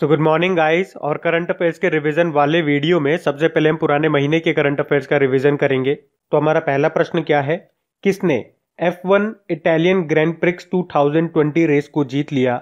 सो good morning guys और current affairs के revision वाले वीडियो में सबसे पहले हम पुराने महीने के करंट अफेयर्स का रिवीजन करेंगे तो हमारा पहला प्रश्न क्या है किसने F one Italian Grand Prix 2020 race को जीत लिया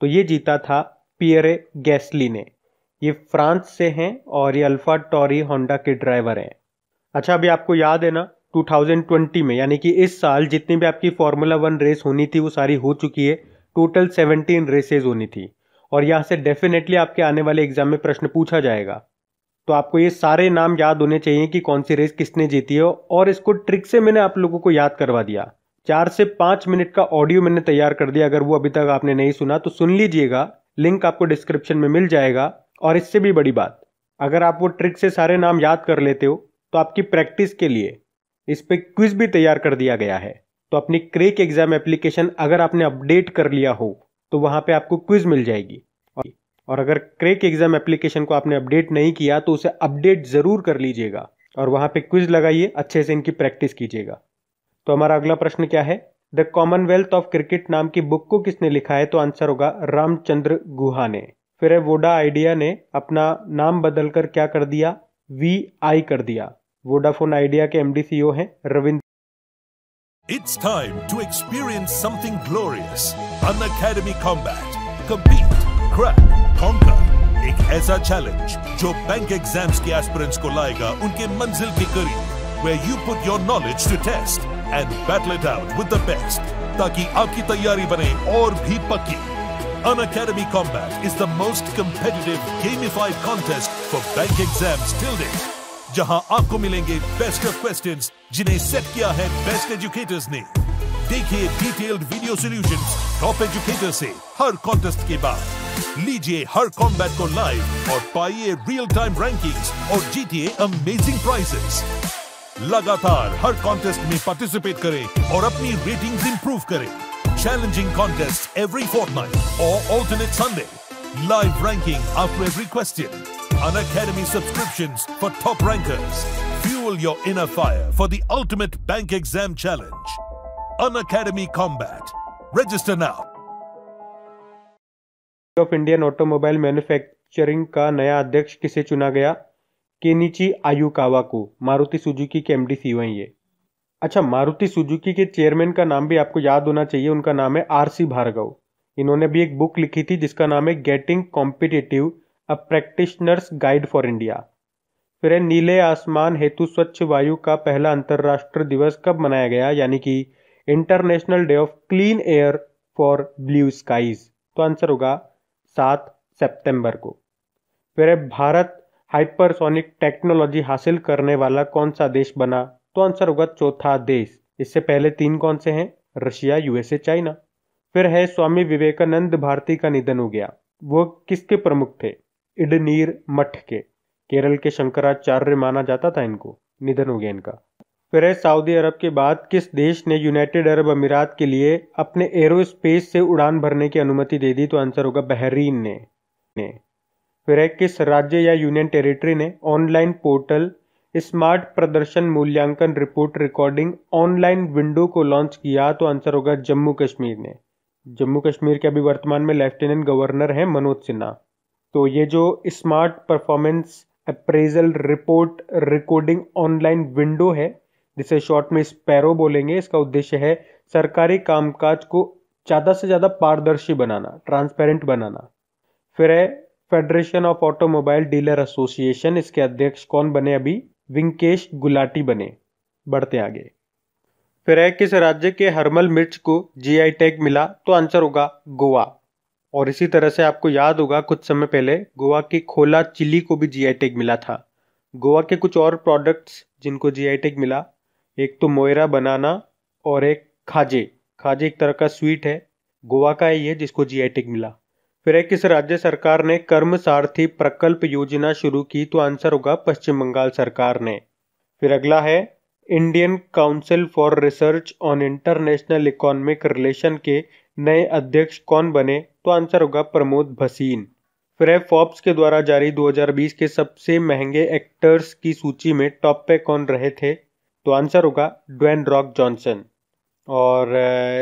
तो ये जीता था पियरे गैसली ने ये फ्रांस से हैं और ये अल्फा टॉरी होंडा के ड्राइवर हैं अच्छा अभी आपको याद है ना 2020 में यानी कि इस साल जितनी भी आपकी फार्मूला वन रेस होनी थी वो सारी हो चुकी है टोटल 17 रेसेस होनी थी और यहाँ से डेफिनेटली आपके आने वाले एग्जाम में प्रश्न पूछा जाएगा तो आपको ये सारे नाम याद होने चाहिए कि कौन सी रेस किसने जीती है और इसको ट्रिक से मैंने आप लोगों को याद करवा दिया चार से पाँच मिनट का ऑडियो मैंने तैयार कर दिया अगर वो अभी तक आपने नहीं सुना तो सुन लीजिएगा लिंक आपको डिस्क्रिप्शन में मिल जाएगा और इससे भी बड़ी बात अगर आप वो ट्रिक से सारे नाम याद कर लेते हो तो आपकी प्रैक्टिस के लिए इस पर क्विज भी तैयार कर दिया गया है तो अपनी क्रेक एग्जाम एप्लीकेशन अगर आपने अपडेट कर लिया हो तो वहाँ पे आपको क्विज मिल जाएगी और और अगर क्रेक एग्ज़ाम एप्लीकेशन को आपने अपडेट नहीं किया तो उसे अपडेट ज़रूर कर लीजिएगा और वहां पे क्विज लगाइए अच्छे से इनकी प्रैक्टिस कीजिएगा तो हमारा अगला प्रश्न क्या है द कॉमनवेल्थ ऑफ क्रिकेट नाम की बुक को किसने लिखा है तो आंसर होगा रामचंद्र गुहा ने फिर वोडा आइडिया ने अपना नाम बदलकर क्या कर दिया वी आई कर दिया वोडाफोन आइडिया के एमडी सीओ e हैं Ravindra it's time to experience something glorious. An Academy Combat. Compete. Crack conquer एक ऐसा चैलेंज जो बैंक एग्जाम्स के एस्पिरेंट्स को लाएगा उनके मंजिल के करीब where you put your knowledge to test and battle it out with the best ताकि आपकी तैयारी बने और भी पक्की An Academy Combat is the most competitive gamified contest for bank exams till date जहां आपको मिलेंगे best of questions जिन्हें सेट किया है best educators ने देखिए detailed video solutions top educators से हर contest के बाद लीजिए हर कॉम्बैट को लाइव और पाइए रियल टाइम रैंकिंग्स और जीतिए अमेजिंग प्राइजेस लगातार हर कॉन्टेस्ट में पार्टिसिपेट करें और अपनी रेटिंग्स इंप्रूव करें challenging contests every fortnight or alternate Sunday. Live ranking after every question. An academy subscriptions for top rankers. Fuel your inner fire for the ultimate bank exam challenge. An academy combat. Register now. Of Indian automobile manufacturing का नया अध्यक्ष किसे चुना गया Kenichi Ayukawa को Maruti Suzuki के MD C हैं ये अच्छा मारुति सुजुकी के चेयरमैन का नाम भी आपको याद होना चाहिए उनका नाम है आर सी भार्गव इन्होंने भी एक बुक लिखी थी जिसका नाम है getting competitive a practitioners guide for India फिर नीले आसमान हेतु स्वच्छ वायु का पहला अंतर्राष्ट्रीय दिवस कब मनाया गया यानी कि international day of clean air for blue skies तो आंसर होगा सात सितंबर को फिर भारत हाइपरसोनिक टेक्नोलॉजी हासिल करने वाला कौन सा देश बना तो आंसर होगा चौथा देश इससे पहले तीन कौन से हैं रशिया यूएसए चाइना फिर है स्वामी विवेकानंद भारती का निधन हो गया वो किसके प्रमुख थे इडनीर मठ के केरल के शंकराचार्य माना जाता था इनको निधन हो गया इनका फिर सऊदी अरब के बाद किस देश ने यूनाइटेड अरब अमीरात के लिए अपने एरो स्पेस से उड़ान भरने की अनुमति दे दी तो आंसर होगा बहरीन ने ने वह किस राज्य या यूनियन टेरिटरी ने ऑनलाइन पोर्टल स्मार्ट प्रदर्शन मूल्यांकन रिपोर्ट रिकॉर्डिंग ऑनलाइन विंडो को लॉन्च किया तो आंसर होगा जम्मू कश्मीर ने जम्मू कश्मीर के अभी वर्तमान में लेफ्टिनेंट गवर्नर हैं मनोज सिन्हा तो ये जो smart performance appraisal report recording online window है जिसे शॉर्ट में स्पैरो बोलेंगे इसका उद्देश्य है सरकारी कामकाज को ज़्यादा से ज़्यादा पारदर्शी बनाना ट्रांसपेरेंट बनाना फिर है federation of automobile dealer association इसके अध्यक्ष कौन बने अभी विंकेश गुलाटी बने बढ़ते आगे फिर है किस राज्य के हर्मल मिर्च को जीआई टैग मिला तो आंसर होगा गोवा और इसी तरह से आपको याद होगा कुछ समय पहले गोवा की खोला चिली को भी जीआई टैग मिला था गोवा के कुछ और प्रोडक्ट्स जिनको जीआई टैग मिला एक तो मोयरा बनाना और एक खाजे खाजे एक तरह का स्वीट है गोवा का ही है जिसको जी मिला फिर है किस राज्य सरकार ने कर्म सारथी प्रकल्प योजना शुरू की तो आंसर होगा पश्चिम बंगाल सरकार ने फिर अगला है Indian council for research on international economic relation के नए अध्यक्ष कौन बने तो आंसर होगा प्रमोद भसीन फिर है फॉब्स के द्वारा जारी 2020 के सबसे महंगे एक्टर्स की सूची में टॉप पे कौन रहे थे तो आंसर होगा ड्वेन रॉक जॉनसन और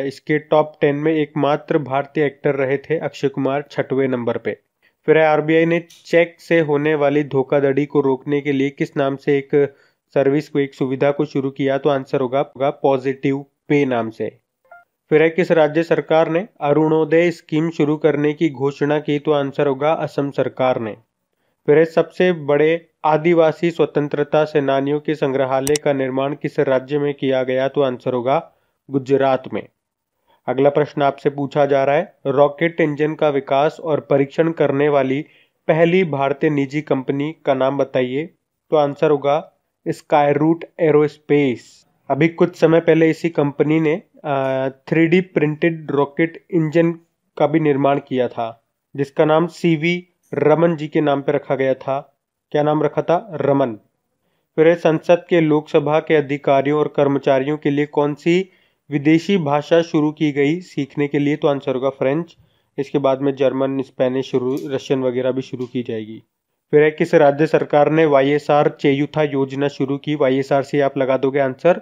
इसके टॉप टेन में एकमात्र भारतीय एक्टर रहे थे अक्षय कुमार छठवें नंबर पे फिर आरबीआई ने चेक से होने वाली धोखाधड़ी को रोकने के लिए किस नाम से एक सर्विस को एक सुविधा को शुरू किया तो आंसर होगा होगा पॉजिटिव पे नाम से फिर है किस राज्य सरकार ने अरुणोदय स्कीम शुरू करने की घोषणा की तो आंसर होगा असम सरकार ने फिर है सबसे बड़े आदिवासी स्वतंत्रता सेनानियों के संग्रहालय का निर्माण किस राज्य में किया गया तो आंसर होगा गुजरात में अगला प्रश्न आपसे पूछा जा रहा है रॉकेट इंजन का विकास और परीक्षण करने वाली पहली भारतीय निजी कंपनी का नाम बताइए तो आंसर होगा स्काई रूट एरोस्पेस अभी कुछ समय पहले इसी कंपनी ने थ्री प्रिंटेड रॉकेट इंजन का भी निर्माण किया था जिसका नाम सी वी रमन जी के नाम पर रखा गया था क्या नाम रखा था रमन फिर संसद के लोकसभा के अधिकारियों और कर्मचारियों के लिए कौन सी विदेशी भाषा शुरू की गई सीखने के लिए तो आंसर होगा फ्रेंच इसके बाद में जर्मन स्पेनिश रशियन वगैरह भी शुरू की जाएगी फिर है किस राज्य सरकार ने वाई एस आर चेयुथा योजना शुरू की वाई एस आर से आप लगा दोगे आंसर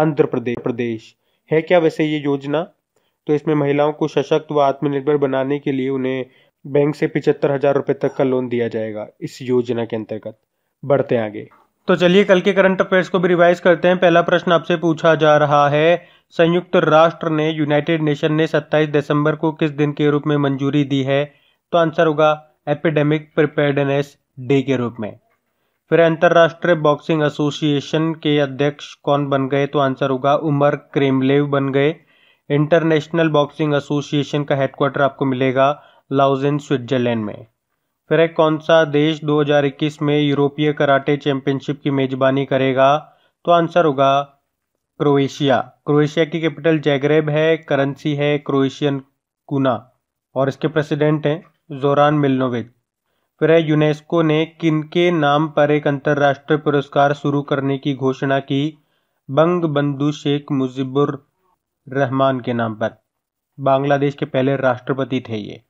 आंध्र प्रदेश प्रदेश है क्या वैसे ये योजना तो इसमें महिलाओं को सशक्त व आत्मनिर्भर बनाने के लिए उन्हें बैंक से पिचहत्तर हजार रुपए तक का लोन दिया जाएगा इस योजना के अंतर्गत बढ़ते आगे तो चलिए कल के करंट अफेयर्स को भी रिवाइज करते हैं पहला प्रश्न आपसे पूछा जा रहा है संयुक्त राष्ट्र ने यूनाइटेड नेशन ने 27 दिसंबर को किस दिन के रूप में मंजूरी दी है तो आंसर होगा एपिडेमिक प्रिपेयर्डनेस डे के रूप में फिर अंतर्राष्ट्रीय बॉक्सिंग एसोसिएशन के अध्यक्ष कौन बन गए तो आंसर होगा उमर क्रेमलेव बन गए इंटरनेशनल बॉक्सिंग एसोसिएशन का हेडक्वार्टर आपको मिलेगा लाउजन स्विट्जरलैंड में फिर एक कौन सा देश 2021 में यूरोपीय कराटे चैंपियनशिप की मेजबानी करेगा तो आंसर होगा क्रोएशिया क्रोएशिया की कैपिटल जैगरेब है करेंसी है क्रोएशियन कुना और इसके प्रेसिडेंट हैं जोरान मिलनोविच फिर यूनेस्को ने किनके नाम पर एक अंतर्राष्ट्रीय पुरस्कार शुरू करने की घोषणा की बंग बंधु शेख मुजिबुर रहमान के नाम पर बांग्लादेश के पहले राष्ट्रपति थे ये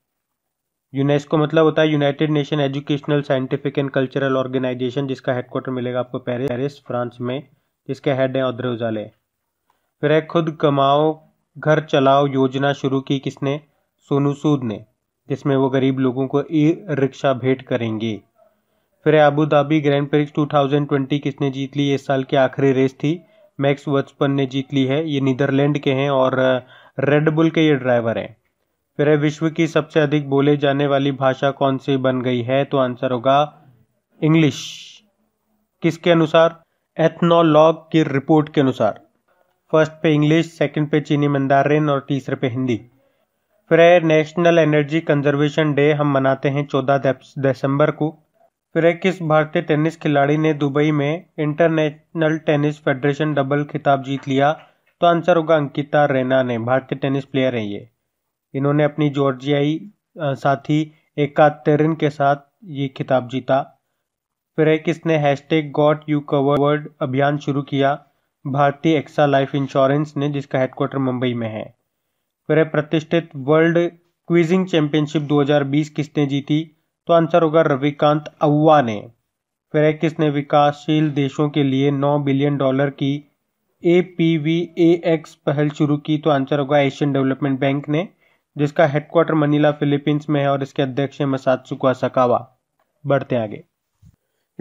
यूनेस्को मतलब होता है United Nation educational scientific and cultural organisation जिसका हेडक्वार्टर मिलेगा आपको पेरिस पेरिस फ्रांस में जिसके हेड हैं औद्र उजाले फिर है खुद कमाओ घर चलाओ योजना शुरू की किसने सोनू सूद ने जिसमें वो गरीब लोगों को ई रिक्शा भेंट करेंगे फिर है अबू धाबी ग्रैंड प्रिक्स 2020 किसने जीत ली इस साल की आखिरी रेस थी मैक्स वचपन ने जीत ली है ये नीदरलैंड के हैं और रेडबुल के ये ड्राइवर हैं फिर विश्व की सबसे अधिक बोले जाने वाली भाषा कौन सी बन गई है तो आंसर होगा इंग्लिश किसके अनुसार एथनोलॉग की रिपोर्ट के अनुसार फर्स्ट पे इंग्लिश सेकंड पे चीनी मंदारिन और तीसरे पे हिंदी फिर नेशनल एनर्जी कंजर्वेशन डे हम मनाते हैं चौदह दिसंबर को फिर किस भारतीय टेनिस खिलाड़ी ने दुबई में इंटरनेशनल टेनिस फेडरेशन डबल खिताब जीत लिया तो आंसर होगा अंकिता रैना ने भारतीय टेनिस प्लेयर हैं ये इन्होंने अपनी जॉर्जियाई साथी एकातेरिन के साथ ये खिताब जीता फिर है किसने हैशटैग गॉट यू कवर्ड अभियान शुरू किया भारतीय एक्सा लाइफ इंश्योरेंस ने जिसका हेडक्वार्टर मुंबई में है फिर है प्रतिष्ठित वर्ल्ड क्विजिंग चैंपियनशिप 2020 किसने जीती तो आंसर होगा रविकांत अव्वा ने फिर है किसने विकासशील देशों के लिए 9 बिलियन डॉलर की A P V A X पहल शुरू की तो आंसर होगा एशियन डेवलपमेंट बैंक ने जिसका हेडक्वार्टर मनीला फिलीपींस में है और इसके अध्यक्ष हैं मसात्सुको सकावा बढ़ते आगे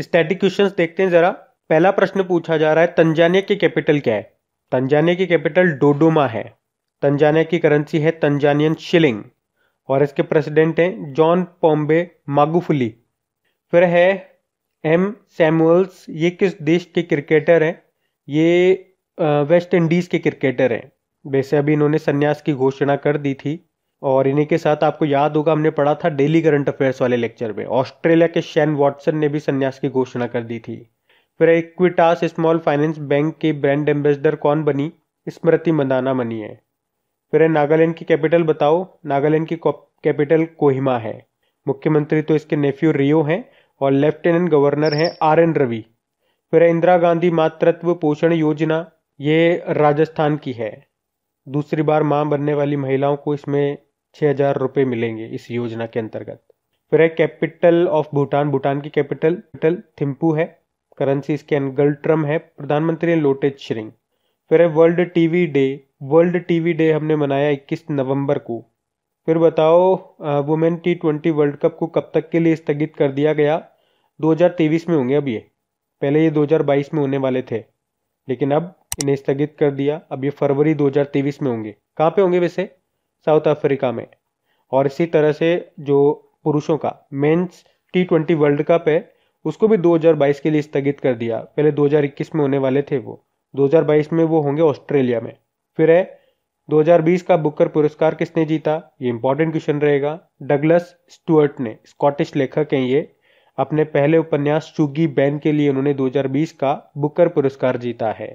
स्टैटिक क्वेश्चंस देखते हैं जरा पहला प्रश्न पूछा जा रहा है तंजानिया की कैपिटल क्या है तंजानिया की कैपिटल डोडोमा है तंजानिया की करेंसी है तंजानियन शिलिंग और इसके प्रेसिडेंट हैं जॉन पॉम्बे मागुफुली फिर है एम सैमुअल्स ये किस देश के क्रिकेटर हैं ये वेस्ट इंडीज़ के क्रिकेटर हैं वैसे अभी इन्होंने संन्यास की घोषणा कर दी थी और इन्हीं के साथ आपको याद होगा हमने पढ़ा था डेली करंट अफेयर्स वाले लेक्चर में ऑस्ट्रेलिया के शैन वॉटसन ने भी संन्यास की घोषणा कर दी थी फिर इक्विटास स्मॉल फाइनेंस बैंक की ब्रांड एम्बेसडर कौन बनी स्मृति मंदाना बनी है फिर नागालैंड की कैपिटल बताओ नागालैंड की कैपिटल कोहिमा है मुख्यमंत्री तो इसके नेफ्यू रियो हैं और लेफ्टिनेंट गवर्नर हैं आर एन रवि फिर इंदिरा गांधी मातृत्व पोषण योजना ये राजस्थान की है दूसरी बार मां बनने वाली महिलाओं को इसमें छः हजार रुपये मिलेंगे इस योजना के अंतर्गत फिर है कैपिटल ऑफ भूटान भूटान की कैपिटल कैपिटल थिम्पू है करेंसी इसके अनगल्ट्रम है प्रधानमंत्री है लोटे श्रिंग फिर है world TV day world TV day हमने मनाया 21 नवंबर को फिर बताओ women T twenty world cup को कब तक के लिए स्थगित कर दिया गया 2023 में होंगे अब ये पहले ये 2022 में होने वाले थे लेकिन अब इन्हें स्थगित कर दिया अब ये फरवरी 2023 में होंगे कहाँ पे होंगे वैसे साउथ अफ्रीका में और इसी तरह से जो पुरुषों का men's T twenty world cup है उसको भी 2022 के लिए स्थगित कर दिया पहले 2021 में होने वाले थे वो 2022 में वो होंगे ऑस्ट्रेलिया में फिर है 2020 का बुकर पुरस्कार किसने जीता ये इंपॉर्टेंट क्वेश्चन रहेगा डगलस स्टुअर्ट ने स्कॉटिश लेखक हैं ये अपने पहले उपन्यास चुगी बैन के लिए उन्होंने 2020 का बुकर पुरस्कार जीता है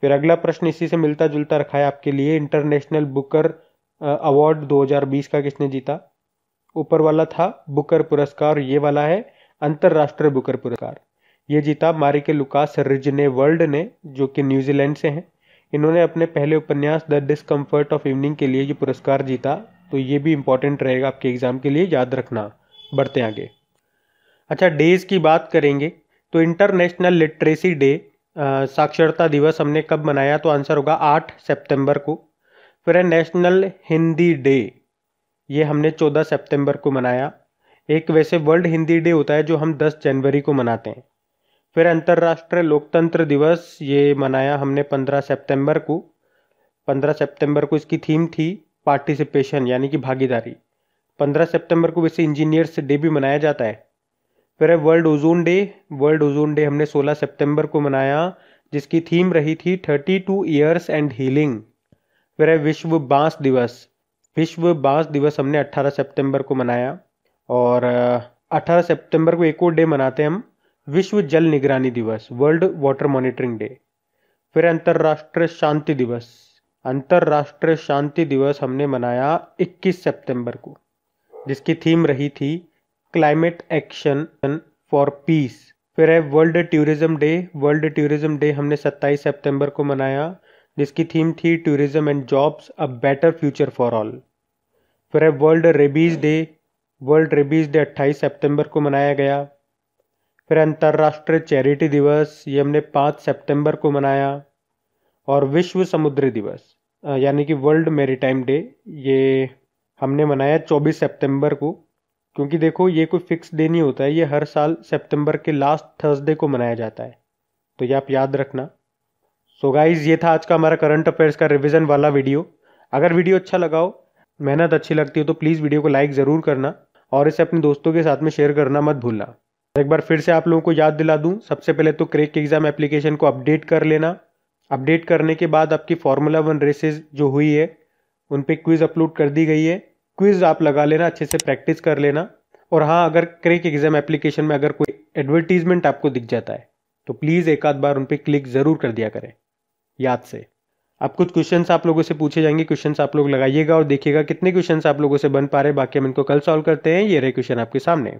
फिर अगला प्रश्न इसी से मिलता जुलता रखा है आपके लिए इंटरनेशनल बुकर अवार्ड 2020 का किसने जीता ऊपर वाला था बुकर पुरस्कार ये वाला है अंतर्राष्ट्रीय बुकर पुरस्कार ये जीता मारिके लुकास रिजने वर्ल्ड ने जो कि न्यूजीलैंड से हैं इन्होंने अपने पहले उपन्यास द डिसकम्फर्ट ऑफ इवनिंग के लिए ये पुरस्कार जीता तो ये भी इंपॉर्टेंट रहेगा आपके एग्जाम के लिए याद रखना बढ़ते आगे अच्छा डेज की बात करेंगे तो इंटरनेशनल लिटरेसी डे साक्षरता दिवस हमने कब मनाया तो आंसर होगा आठ सेप्टेम्बर को फिर है नेशनल हिंदी डे ये हमने 14 सितंबर को मनाया एक वैसे वर्ल्ड हिंदी डे होता है जो हम 10 जनवरी को मनाते हैं फिर अंतर्राष्ट्रीय लोकतंत्र दिवस ये मनाया हमने 15 सितंबर को 15 सितंबर को इसकी थीम थी पार्टिसिपेशन यानी कि भागीदारी 15 सितंबर को वैसे इंजीनियर्स डे भी मनाया जाता है फिर है world ozone day world ozone day हमने 16 सितंबर को मनाया जिसकी थीम रही थी 32 इयर्स एंड हीलिंग फिर है विश्व बांस दिवस विश्व बांस दिवस हमने 18 सितंबर को मनाया और 18 सितंबर को एक और डे मनाते हैं हम विश्व जल निगरानी दिवस वर्ल्ड वाटर मॉनिटरिंग डे फिर अंतर्राष्ट्रीय शांति दिवस अंतर्राष्ट्रीय शांति दिवस हमने मनाया 21 सितंबर को जिसकी थीम रही थी क्लाइमेट एक्शन फॉर पीस फिर है world tourism day world tourism day हमने 27 सितंबर को मनाया जिसकी थीम थी tourism and jobs a better future for all फिर world rabies day world rabies day 28 सितंबर को मनाया गया फिर अंतर्राष्ट्रीय चैरिटी दिवस ये हमने 5 सितंबर को मनाया और विश्व समुद्री दिवस यानी कि वर्ल्ड मेरीटाइम डे ये हमने मनाया 24 सितंबर को क्योंकि देखो ये कोई फिक्स डे नहीं होता है ये हर साल सितंबर के लास्ट थर्सडे को मनाया जाता है तो ये आप याद रखना सो गाइज ये था आज का हमारा करंट अफेयर्स का रिविजन वाला वीडियो अगर वीडियो अच्छा लगाओ मेहनत अच्छी लगती हो तो प्लीज़ वीडियो को लाइक ज़रूर करना और इसे अपने दोस्तों के साथ में शेयर करना मत भूलना एक बार फिर से आप लोगों को याद दिला दूं सबसे पहले तो क्रेक एग्ज़ाम एप्लीकेशन को अपडेट कर लेना अपडेट करने के बाद आपकी फार्मूला वन रेसेस जो हुई है उन पर क्विज़ अपलोड कर दी गई है क्विज़ आप लगा लेना अच्छे से प्रैक्टिस कर लेना और हाँ अगर क्रेक एग्ज़ाम एप्लीकेशन में अगर कोई एडवर्टीजमेंट आपको दिख जाता है तो प्लीज़ एक आध बार उन पर क्लिक ज़रूर कर दिया करें याद से अब कुछ क्वेश्चंस आप लोगों से पूछे जाएंगे क्वेश्चंस आप लोग लगाइएगा और देखिएगा कितने क्वेश्चंस आप लोगों से बन पा रहे बाकी हम इनको कल सॉल्व करते हैं ये रहे क्वेश्चन आपके सामने